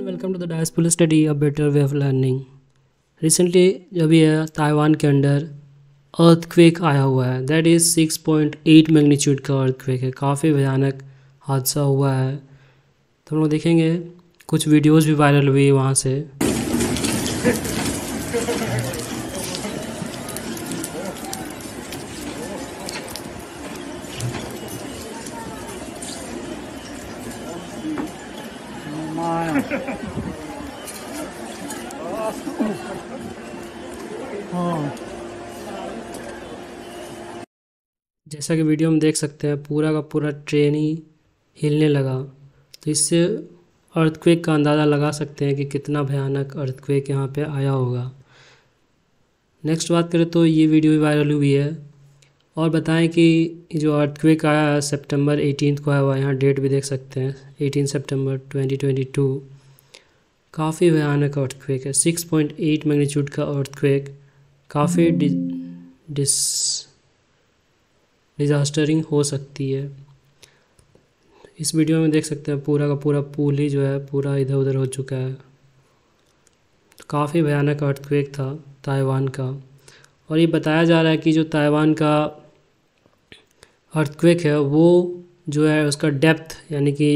welcome to the study a better way of learning recently जब यह Taiwan के under earthquake आया हुआ है दैट इज़ 6.8 मैग्नीट्यूड का अर्थक्वेक है काफ़ी भयानक हादसा हुआ है तो हम लोग देखेंगे कुछ वीडियोस भी वायरल हुई वहाँ से जैसा कि वीडियो में देख सकते हैं पूरा का पूरा ट्रेन ही हिलने लगा तो इससे अर्थक्वेक का अंदाज़ा लगा सकते हैं कि कितना भयानक अर्थक्वेक यहाँ पे आया होगा नेक्स्ट बात करें तो ये वीडियो भी वायरल हुई है और बताएं कि जो अर्थक्वेक आया है सेप्टेम्बर एटीन को आया हुआ यहाँ डेट भी देख सकते हैं eighteen September twenty twenty two काफ़ी भयानक अर्थक्वेक है सिक्स पॉइंट एट का अर्थक्वेक काफ़ी डिस डिज़ास्टरिंग हो सकती है इस वीडियो में देख सकते हैं पूरा का पूरा पुल ही जो है पूरा इधर उधर हो चुका है तो काफ़ी भयानक अर्थक्वेक था ताइवान का और ये बताया जा रहा है कि जो ताइवान का अर्थक्वेक है वो जो है उसका डेप्थ यानी कि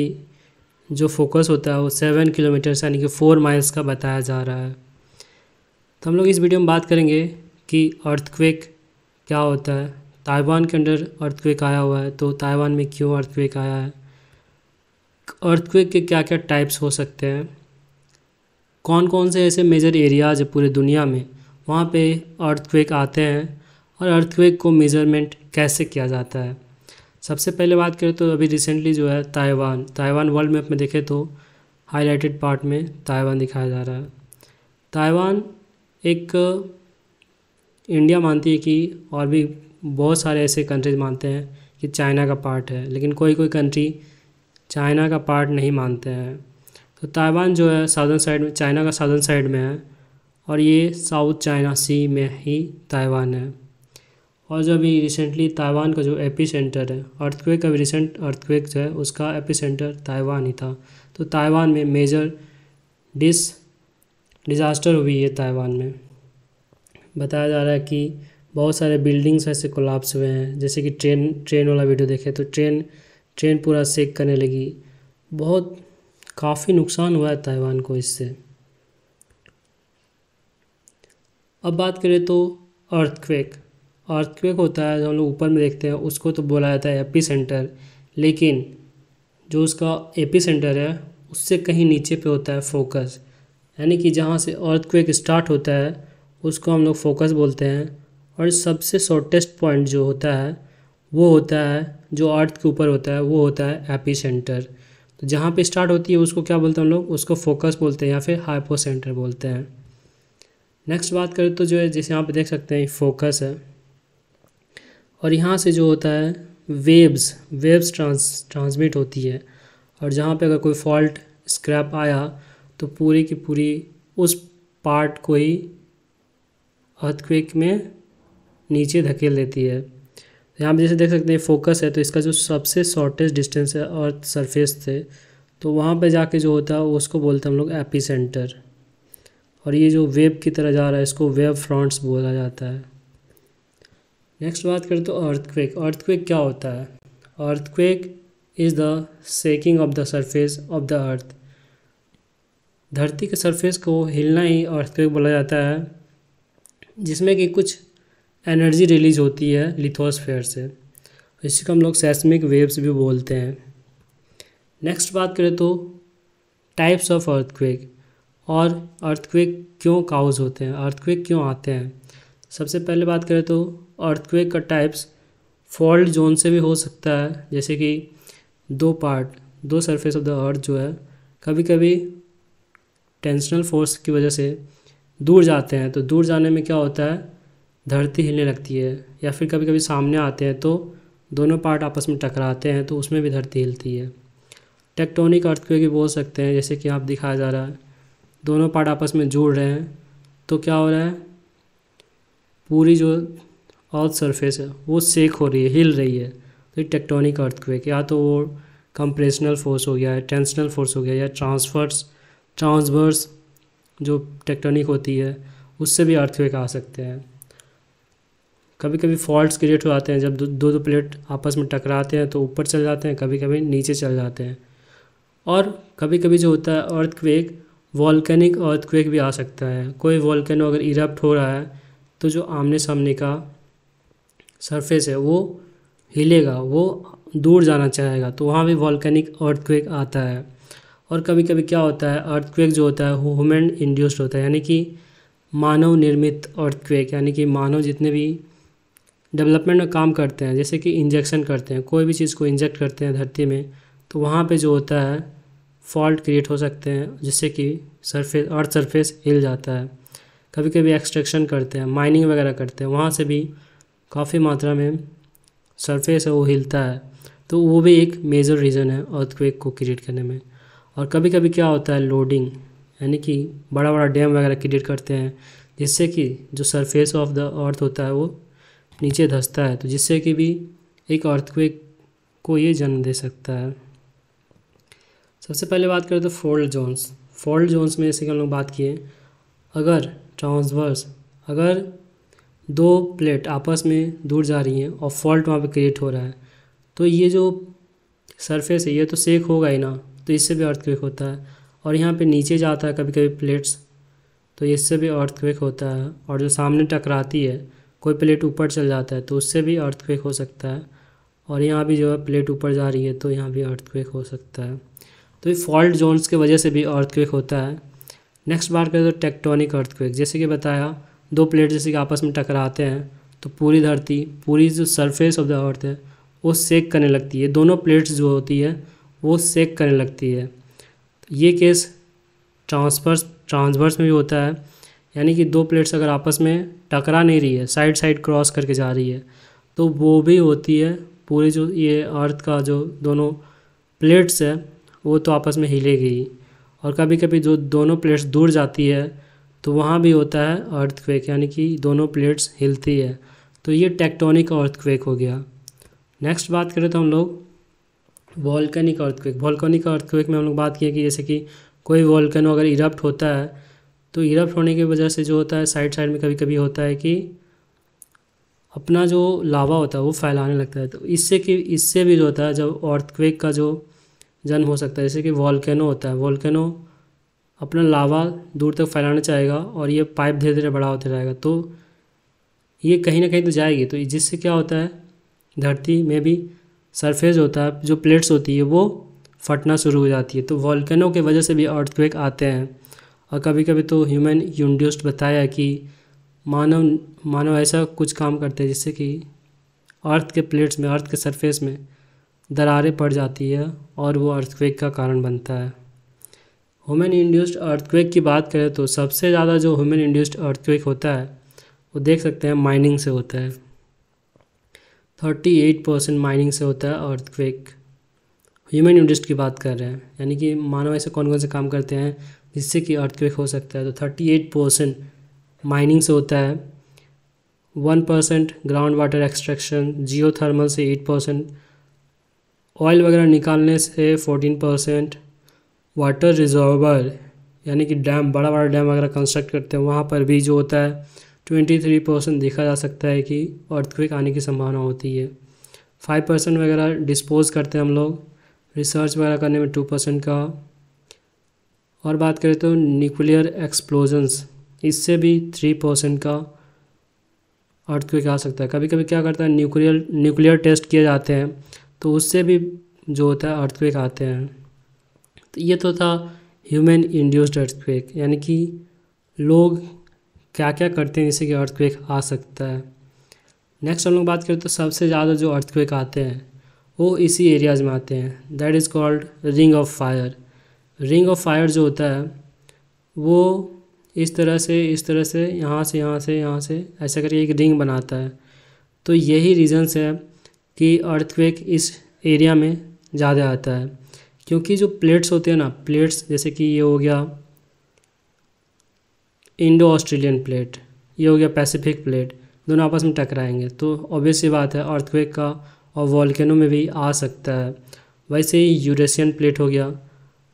जो फोकस होता है वो सेवन किलोमीटर यानी कि फ़ोर माइल्स का बताया जा रहा है तो हम लोग इस वीडियो में बात करेंगे कि अर्थक्वेक क्या होता है ताइवान के अंडर अर्थक्वेक आया हुआ है तो ताइवान में क्यों अर्थक्वेक आया है अर्थक्वेक के क्या क्या टाइप्स हो सकते हैं कौन कौन से ऐसे मेजर एरियाज है पूरे दुनिया में वहाँ पे अर्थक्वेक आते हैं और अर्थक्वेक को मेज़रमेंट कैसे किया जाता है सबसे पहले बात करें तो अभी रिसेंटली जो है ताइवान ताइवान वर्ल्ड मैप में देखें तो हाईलाइटेड पार्ट में ताइवान दिखाया जा रहा है ताइवान एक इंडिया मानती है कि और भी बहुत सारे ऐसे कंट्रीज मानते हैं कि चाइना का पार्ट है लेकिन कोई कोई कंट्री चाइना का पार्ट नहीं मानते हैं तो ताइवान जो है साउदर्न साइड में चाइना का साउदर्न साइड में है और ये साउथ चाइना सी में ही ताइवान है और जो अभी रिसेंटली ताइवान का जो एपी सेंटर है अर्थक्वेक का भी रिसेंट अर्थक्वेक जो है उसका एपी सेंटर ताइवान ही था तो ताइवान में मेजर डिस डिज़ास्टर हुई है ताइवान में बताया जा रहा है कि बहुत सारे बिल्डिंग्स ऐसे कोलाप्स हुए हैं जैसे कि ट्रेन ट्रेन वाला वीडियो देखे तो ट्रेन ट्रेन पूरा सेक करने लगी बहुत काफ़ी नुकसान हुआ है ताइवान को इससे अब बात करें तो अर्थक्वेक अर्थक्वेक होता है जो हम लोग ऊपर में देखते हैं उसको तो बोला जाता है एपी सेंटर लेकिन जो उसका एपी सेंटर है उससे कहीं नीचे पे होता है फोकस यानी कि जहाँ से अर्थक्वेक स्टार्ट होता है उसको हम लोग फोकस बोलते हैं और सबसे शॉर्टेस्ट पॉइंट जो होता है वो होता है जो अर्थ के ऊपर होता है वो होता है एपी सेंटर तो जहाँ पे स्टार्ट होती है उसको क्या बोलते हैं हम लोग उसको फोकस बोलते हैं या फिर हाइपो सेंटर बोलते हैं नेक्स्ट बात करें तो जो है जैसे यहाँ पे देख सकते हैं फोकस है और यहाँ से जो होता है वेव्स वेव्स ट्रांस ट्रांसमिट होती है और जहाँ पे अगर कोई फॉल्ट स्क्रैप आया तो पूरी की पूरी उस पार्ट को ही अर्थक्वेक में नीचे धकेल देती है यहाँ पर जैसे देख सकते हैं फोकस है तो इसका जो सबसे शॉर्टेस्ट डिस्टेंस है अर्थ सरफेस से तो वहाँ पे जाके जो होता है उसको बोलते हैं हम लोग एपी सेंटर और ये जो वेब की तरह जा रहा है इसको वेब फ्रंट्स बोला जाता है नेक्स्ट बात करें तो अर्थक्वेक अर्थक्वेक क्या होता है earthquake is the shaking of the surface of the earth धरती के सरफेस को हिलना ही अर्थक्वेक बोला जाता है जिसमें कि कुछ एनर्जी रिलीज होती है लिथोस्फेयर से को हम लोग सेस्मिक वेव्स भी बोलते हैं नेक्स्ट बात करें तो टाइप्स ऑफ अर्थक्वेक और अर्थक्वेक क्यों काउज होते हैं अर्थक्वेक क्यों आते हैं सबसे पहले बात करें तो अर्थक्वेक का टाइप्स फॉल्ट जोन से भी हो सकता है जैसे कि दो पार्ट दो सरफेस ऑफ द अर्थ जो है कभी कभी टेंशनल फोर्स की वजह से दूर जाते हैं तो दूर जाने में क्या होता है धरती हिलने लगती है या फिर कभी कभी सामने आते हैं तो दोनों पार्ट आपस में टकराते हैं तो उसमें भी धरती हिलती है टेक्टोनिक अर्थक्वेक भी बोल सकते हैं जैसे कि आप दिखाया जा रहा है दोनों पार्ट आपस में जुड़ रहे हैं तो क्या हो रहा है पूरी जो अर्थ सरफेस है वो सेक हो रही है हिल रही है तो ये टेक्टोनिक अर्थक्वेक या तो वो कंप्रेशनल फोर्स हो गया है टेंशनल फोर्स हो गया या ट्रांसफर्स ट्रांसवर्स जो टेक्टोनिक होती है उससे भी अर्थक्वेक आ सकते हैं कभी कभी फॉल्ट्स क्रिएट हो जाते हैं जब दो दो, दो प्लेट आपस में टकराते हैं तो ऊपर चल जाते हैं कभी कभी नीचे चल जाते हैं और कभी कभी जो होता है अर्थक्वेक वॉल्केनिक अर्थक्वेक भी आ सकता है कोई वॉल्केनो अगर इरप्ट हो रहा है तो जो आमने सामने का सरफेस है वो हिलेगा वो दूर जाना चाहेगा तो वहाँ भी वॉल्केनिक अर्थक्वेक आता है और कभी कभी क्या होता है अर्थक्वेक जो होता है ह्यूमन इंड्यूस्ड होता है यानी कि मानव निर्मित अर्थक्वेक यानी कि मानव जितने भी डेवलपमेंट में काम करते हैं जैसे कि इंजेक्शन करते हैं कोई भी चीज़ को इंजेक्ट करते हैं धरती में तो वहाँ पे जो होता है फॉल्ट क्रिएट हो सकते हैं जिससे कि सरफेस अर्थ सरफेस हिल जाता है कभी कभी एक्सट्रैक्शन करते हैं माइनिंग वगैरह करते हैं वहाँ से भी काफ़ी मात्रा में सरफेस है वो हिलता है तो वो भी एक मेजर रीज़न है अर्थक्वेक को क्रिएट करने में और कभी कभी क्या होता है लोडिंग यानी कि बड़ा बड़ा डैम वगैरह क्रिएट करते हैं जिससे कि जो सरफेस ऑफ द अर्थ होता है वो नीचे धंसता है तो जिससे कि भी एक अर्थक्वेक को ये जन्म दे सकता है सबसे पहले बात करें तो फोल्ड जोन्स फोल्ड जोन्स में जैसे कि हम लोग बात किए अगर ट्रांसवर्स अगर दो प्लेट आपस में दूर जा रही हैं और फॉल्ट वहाँ पे क्रिएट हो रहा है तो ये जो सरफेस है ये तो सेक होगा ही ना तो इससे भी अर्थक्वेक होता है और यहाँ पे नीचे जाता है कभी कभी प्लेट्स तो इससे भी अर्थक्वेक होता है और जो सामने टकराती है कोई प्लेट ऊपर चल जाता है तो उससे भी अर्थक्वेक हो सकता है और यहाँ भी जो है प्लेट ऊपर जा रही है तो यहाँ भी अर्थक्वेक हो सकता है तो ये फॉल्ट जोन्स की वजह से भी अर्थक्वेक होता है नेक्स्ट बात करें तो टेक्टोनिक अर्थक्वेक जैसे कि बताया दो प्लेट जैसे कि आपस में टकराते हैं तो पूरी धरती पूरी जो सरफेस ऑफ द अर्थ है वो सेक करने लगती है दोनों प्लेट्स जो होती है वो सेक करने लगती है ये केस ट्रांसफर्स ट्रांसवर्स में भी होता है यानी कि दो प्लेट्स अगर आपस में टकरा नहीं रही है साइड साइड क्रॉस करके जा रही है तो वो भी होती है पूरी जो ये अर्थ का जो दोनों प्लेट्स है वो तो आपस में हिलेगी और कभी कभी जो दोनों प्लेट्स दूर जाती है तो वहाँ भी होता है अर्थक्वेक यानी कि दोनों प्लेट्स हिलती है तो ये टेक्टोनिक अर्थक्वेक हो गया नेक्स्ट बात करें तो हम लोग वॉल्कनिक अर्थक्वेक वॉल्कनिक अर्थक्वेक में हम लोग बात किए कि जैसे कि कोई वॉल्कनो अगर इरप्ट होता है तो इरप्ट होने की वजह से जो होता है साइड साइड में कभी कभी होता है कि अपना जो लावा होता है वो फैलाने लगता है तो इससे कि इससे भी जो होता है जब अर्थक्वेक का जो जन्म हो सकता है जैसे कि वॉल्केनो होता है वॉल्केनो अपना लावा दूर तक फैलाना चाहेगा और ये पाइप धीरे धीरे बड़ा होता रहेगा तो ये कहीं ना कहीं तो जाएगी तो जिससे क्या होता है धरती में भी सरफेस होता है जो प्लेट्स होती है वो फटना शुरू हो जाती है तो वॉल्केनो के वजह से भी अर्थक्वेक आते हैं और कभी कभी तो ह्यूमन इंड्यूस्ड बताया कि मानव मानव ऐसा कुछ काम करते हैं जिससे कि अर्थ के प्लेट्स में अर्थ के सरफेस में दरारें पड़ जाती है और वो अर्थक्वेक का कारण बनता है ह्यूमन इंड्यूस्ड अर्थक्वेक की बात करें तो सबसे ज़्यादा जो ह्यूमन इंड्यूस्ड अर्थक्वेक होता है वो देख सकते हैं माइनिंग से होता है थर्टी एट परसेंट माइनिंग से होता है अर्थक्वेक ह्यूमन इंडस्ट की बात कर रहे हैं यानी कि मानव ऐसे कौन कौन से काम करते हैं जिससे कि अर्थक्वेक हो सकता है तो थर्टी एट परसेंट माइनिंग से होता है one percent ground water extraction geothermal से एट परसेंट ऑयल वगैरह निकालने से फोर्टीन परसेंट वाटर रिजॉर्वर यानी कि डैम बड़ा बड़ा डैम वगैरह कंस्ट्रक्ट करते हैं वहाँ पर भी जो होता है ट्वेंटी थ्री परसेंट देखा जा सकता है कि अर्थक्वेक आने की संभावना होती है फाइव परसेंट वगैरह डिस्पोज करते हैं हम लोग रिसर्च वगैरह करने में टू परसेंट का और बात करें तो न्यूक्लियर एक्सप्लोजन्स इससे भी थ्री परसेंट का अर्थक्वेक आ सकता है कभी कभी क्या करता है न्यूक्लियर न्यूक्लियर टेस्ट किए जाते हैं तो उससे भी जो होता है अर्थक्वेक आते हैं तो ये तो था ह्यूमन इंड्यूस्ड अर्थक्वेक यानी कि लोग क्या क्या करते हैं जिससे कि अर्थक्वेक आ सकता है नेक्स्ट हम लोग बात करें तो सबसे ज़्यादा जो अर्थक्वेक आते हैं वो इसी एरियाज़ में आते हैं that is called ring of fire ring of fire जो होता है वो इस तरह से इस तरह से यहाँ से यहाँ से यहाँ से ऐसा करके एक रिंग बनाता है तो यही रीज़न्स है कि अर्थक्वेक इस एरिया में ज़्यादा आता है क्योंकि जो प्लेट्स होते हैं ना प्लेट्स जैसे कि ये हो गया इंडो ऑस्ट्रेलियन प्लेट ये हो गया पैसिफिक प्लेट दोनों आपस में टकराएंगे तो ऑब्वियस ये बात है अर्थक्वेक का और वॉल्केनो में भी आ सकता है वैसे ही यूरेशियन प्लेट हो गया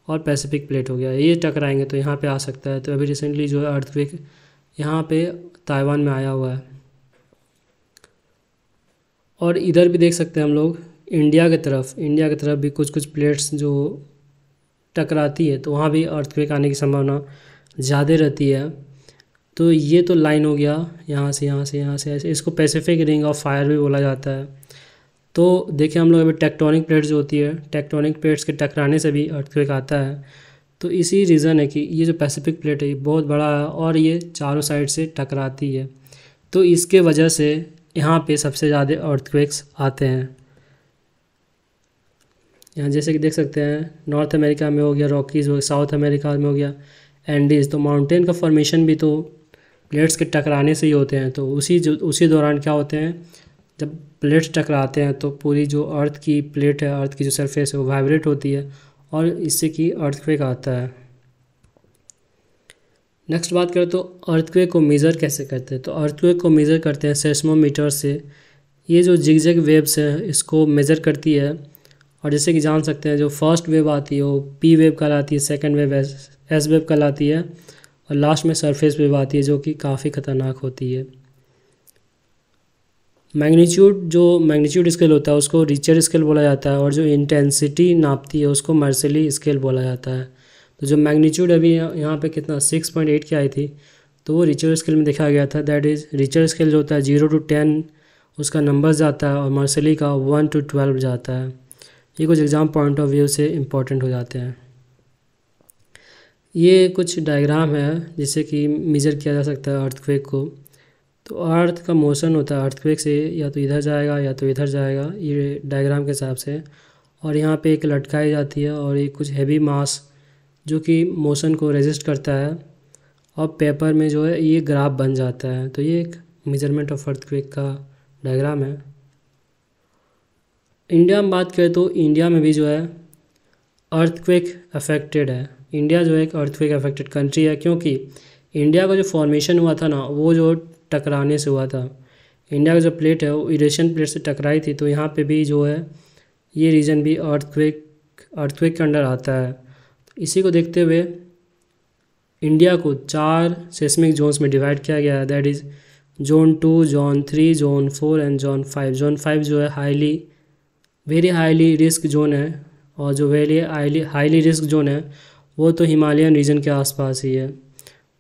और पैसिफिक प्लेट हो गया ये टकराएंगे तो यहाँ पे आ सकता है तो अभी रिसेंटली जो है अर्थवेक यहाँ पे ताइवान में आया हुआ है और इधर भी देख सकते हैं हम लोग इंडिया की तरफ इंडिया की तरफ भी कुछ कुछ प्लेट्स जो टकराती है तो वहाँ भी अर्थवेक आने की संभावना ज़्यादा रहती है तो ये तो लाइन हो गया यहाँ से यहाँ से यहाँ से ऐसे इसको पैसिफिक रिंग ऑफ फायर भी बोला जाता है तो देखिए हम लोग अभी टेक्टोनिक प्लेट्स जो होती है टेक्टोनिक प्लेट्स के टकराने से भी अर्थक्वेक आता है तो इसी रीज़न है कि ये जो पैसिफिक प्लेट है ये बहुत बड़ा है और ये चारों साइड से टकराती है तो इसके वजह से यहाँ पे सबसे ज़्यादा अर्थक्वेक्स आते हैं यहाँ जैसे कि देख सकते हैं नॉर्थ अमेरिका में हो गया रॉकीज़ हो गया साउथ अमेरिका में हो गया एंडीज़ तो माउंटेन का फॉर्मेशन भी तो प्लेट्स के टकराने से ही होते हैं तो उसी जो उसी दौरान क्या होते हैं जब प्लेट्स टकराते हैं तो पूरी जो अर्थ की प्लेट है अर्थ की जो सरफेस है वो वाइब्रेट होती है और इससे कि अर्थक्वेक आता है नेक्स्ट बात करें तो अर्थक्वेक को मेज़र कैसे करते हैं तो अर्थक्वेक को मेज़र करते हैं सेस्मोमीटर से ये जो जिग वेव्स हैं इसको मेज़र करती है और जैसे कि जान सकते हैं जो फर्स्ट वेव आती है वो पी वेव कहलाती है second wave S S wave कहलाती है और लास्ट में सरफेस वेव आती है जो कि काफ़ी ख़तरनाक होती है मैग्नीट्यूड जो मैग्नीट्यूड स्केल होता है उसको रिचर स्केल बोला जाता है और जो इंटेंसिटी नापती है उसको मर्सली स्केल बोला जाता है तो जो मैग्नीट्यूड अभी यहाँ पे कितना सिक्स पॉइंट एट की आई थी तो वो रिचर स्केल में देखा गया था दैट इज़ रिचर स्केल जो होता है जीरो टू टेन उसका नंबर जाता है और मर्सली का वन टू ट्वेल्व जाता है ये कुछ एग्ज़ाम पॉइंट ऑफ व्यू से इम्पॉर्टेंट हो जाते हैं ये कुछ डायग्राम है जिससे कि मेज़र किया जा सकता है अर्थक्वेक को तो अर्थ का मोशन होता है अर्थक्वेक से या तो इधर जाएगा या तो इधर जाएगा ये डायग्राम के हिसाब से और यहाँ पे एक लटकाई जाती है और एक कुछ हैवी मास जो कि मोशन को रेजिस्ट करता है और पेपर में जो है ये ग्राफ बन जाता है तो ये एक मेजरमेंट ऑफ अर्थक्वेक का डायग्राम है इंडिया में बात करें तो इंडिया में भी जो है अर्थक्वेक अफेक्टेड है इंडिया जो है एक अर्थक्वेक अफेक्टेड कंट्री है क्योंकि इंडिया का जो फॉर्मेशन हुआ था ना वो जो टकराने से हुआ था इंडिया का जो प्लेट है वो इरेशन प्लेट से टकराई थी तो यहाँ पे भी जो है ये रीजन भी अर्थक्वेक अर्थक्वेक के अंडर आता है इसी को देखते हुए इंडिया को चार सेस्मिक जोन्स में डिवाइड किया गया है that is zone two zone three zone four and zone five zone five जो है highly very highly risk zone है और जो very highly highly risk zone है वो तो हिमालयन रीजन के आसपास ही है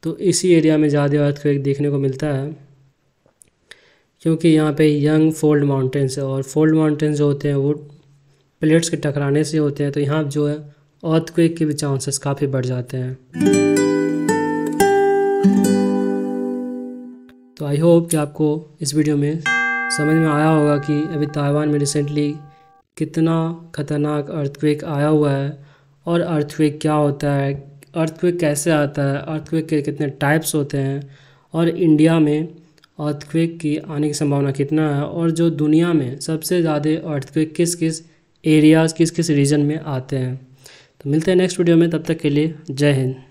तो इसी एरिया में ज़्यादा अर्थक्वेक देखने को मिलता है क्योंकि यहाँ पे यंग फोल्ड माउंटेंस है और फोल्ड माउंटेंस जो होते हैं वो प्लेट्स के टकराने से होते हैं तो यहाँ जो है अर्थक्वेक के भी चांसेस काफ़ी बढ़ जाते हैं तो आई होप कि आपको इस वीडियो में समझ में आया होगा कि अभी ताइवान में रिसेंटली कितना ख़तरनाक अर्थक्वेक आया हुआ है और अर्थक्वेक क्या होता है अर्थक्वेक कैसे आता है अर्थक्वेक के कितने टाइप्स होते हैं और इंडिया में अर्थक्वेक की आने की संभावना कितना है और जो दुनिया में सबसे ज़्यादा अर्थक्वेक किस किस एरियाज़ किस किस रीजन में आते हैं तो मिलते हैं नेक्स्ट वीडियो में तब तक के लिए जय हिंद